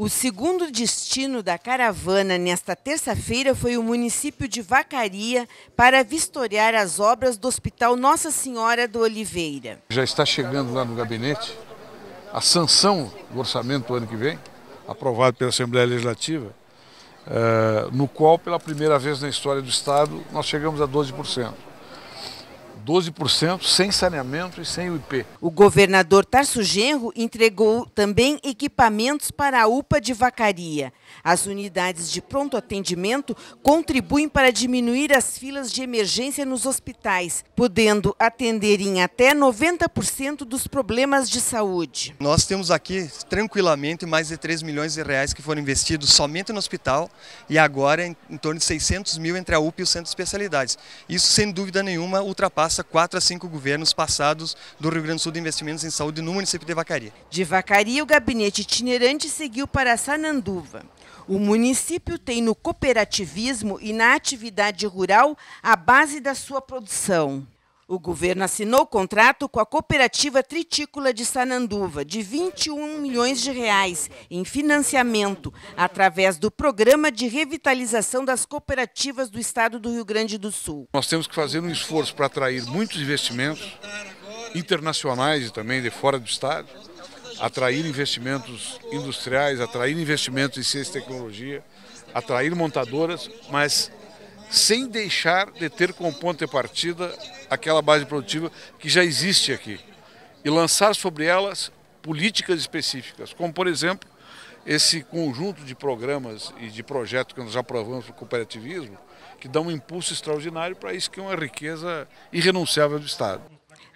O segundo destino da caravana nesta terça-feira foi o município de Vacaria para vistoriar as obras do Hospital Nossa Senhora do Oliveira. Já está chegando lá no gabinete a sanção do orçamento do ano que vem, aprovado pela Assembleia Legislativa, eh, no qual, pela primeira vez na história do Estado, nós chegamos a 12%. 12% sem saneamento e sem UIP. O governador Tarso Genro entregou também equipamentos para a UPA de Vacaria. As unidades de pronto atendimento contribuem para diminuir as filas de emergência nos hospitais, podendo atender em até 90% dos problemas de saúde. Nós temos aqui tranquilamente mais de 3 milhões de reais que foram investidos somente no hospital e agora em, em torno de 600 mil entre a UPA e o centro de especialidades. Isso sem dúvida nenhuma ultrapassa quatro a cinco governos passados do Rio Grande do Sul de investimentos em saúde no município de Vacaria. De Vacaria, o gabinete itinerante seguiu para Sananduva. O município tem no cooperativismo e na atividade rural a base da sua produção. O governo assinou contrato com a cooperativa Tritícula de Sananduva de 21 milhões de reais em financiamento através do Programa de Revitalização das Cooperativas do Estado do Rio Grande do Sul. Nós temos que fazer um esforço para atrair muitos investimentos internacionais e também de fora do estado, atrair investimentos industriais, atrair investimentos em ciência e tecnologia, atrair montadoras, mas sem deixar de ter como ponto de partida aquela base produtiva que já existe aqui. E lançar sobre elas políticas específicas, como por exemplo esse conjunto de programas e de projetos que nós aprovamos para o cooperativismo, que dá um impulso extraordinário para isso que é uma riqueza irrenunciável do Estado.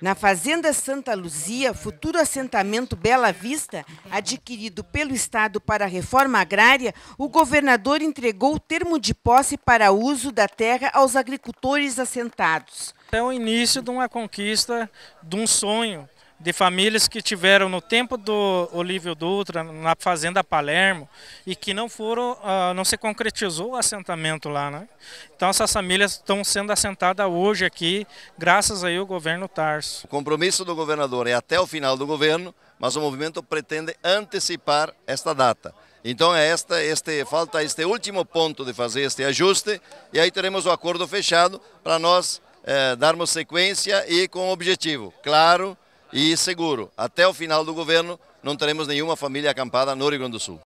Na Fazenda Santa Luzia, futuro assentamento Bela Vista, adquirido pelo Estado para a reforma agrária, o governador entregou o termo de posse para uso da terra aos agricultores assentados. É o início de uma conquista, de um sonho de famílias que tiveram no tempo do Olívio Dutra, na Fazenda Palermo, e que não foram, ah, não se concretizou o assentamento lá. Né? Então essas famílias estão sendo assentadas hoje aqui, graças aí ao governo Tarso. O compromisso do governador é até o final do governo, mas o movimento pretende antecipar esta data. Então é esta, este, falta este último ponto de fazer este ajuste e aí teremos o acordo fechado para nós é, darmos sequência e com objetivo. Claro, e seguro. Até o final do governo, não teremos nenhuma família acampada no Rio Grande do Sul.